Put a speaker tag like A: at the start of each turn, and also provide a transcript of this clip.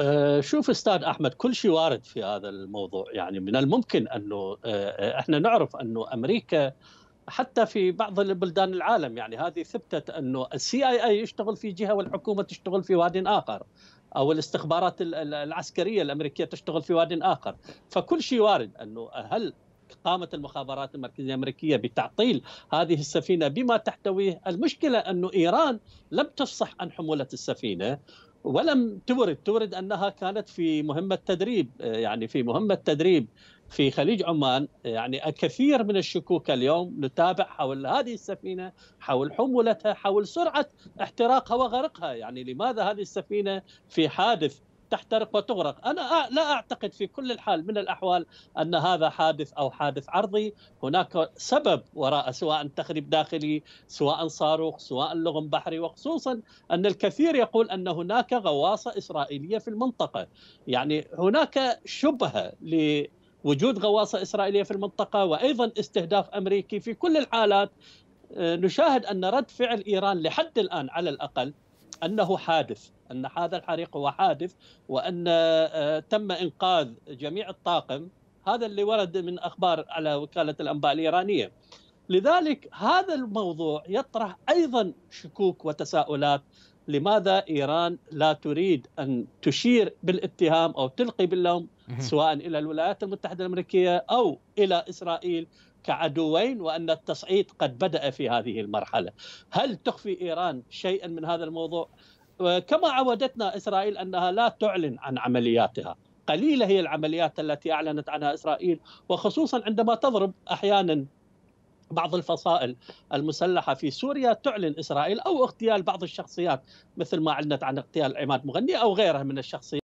A: آه، شوف استاذ احمد كل شيء وارد في هذا الموضوع يعني من الممكن انه آه، آه، احنا نعرف انه امريكا حتى في بعض البلدان العالم يعني هذه ثبتت انه السي اي اي يشتغل في جهه والحكومه تشتغل في واد اخر او الاستخبارات العسكريه الامريكيه تشتغل في واد اخر فكل شيء وارد انه هل قامت المخابرات المركزيه الامريكيه بتعطيل هذه السفينه بما تحتويه، المشكله انه ايران لم تفصح عن حموله السفينه ولم تورد تورد أنها كانت في مهمة تدريب يعني في مهمة تدريب في خليج عمان يعني الكثير من الشكوك اليوم نتابع حول هذه السفينه حول حمولتها حول سرعه احتراقها وغرقها يعني لماذا هذه السفينه في حادث تحترق وتغرق أنا لا أعتقد في كل الحال من الأحوال أن هذا حادث أو حادث عرضي هناك سبب وراء سواء تخريب داخلي سواء صاروخ سواء لغم بحري وخصوصا أن الكثير يقول أن هناك غواصة إسرائيلية في المنطقة يعني هناك شبهة ل وجود غواصة إسرائيلية في المنطقة وأيضا استهداف أمريكي في كل الحالات نشاهد أن رد فعل إيران لحد الآن على الأقل انه حادث ان هذا الحريق هو حادث وان آه، تم انقاذ جميع الطاقم هذا اللي ورد من اخبار على وكاله الانباء الايرانيه لذلك هذا الموضوع يطرح ايضا شكوك وتساؤلات لماذا إيران لا تريد أن تشير بالاتهام أو تلقي باللوم سواء إلى الولايات المتحدة الأمريكية أو إلى إسرائيل كعدوين وأن التصعيد قد بدأ في هذه المرحلة هل تخفي إيران شيئا من هذا الموضوع؟ كما عودتنا إسرائيل أنها لا تعلن عن عملياتها قليلة هي العمليات التي أعلنت عنها إسرائيل وخصوصا عندما تضرب أحيانا بعض الفصائل المسلحة في سوريا تعلن إسرائيل أو اغتيال بعض الشخصيات مثل ما أعلنت عن اغتيال عماد مغني أو غيره من الشخصيات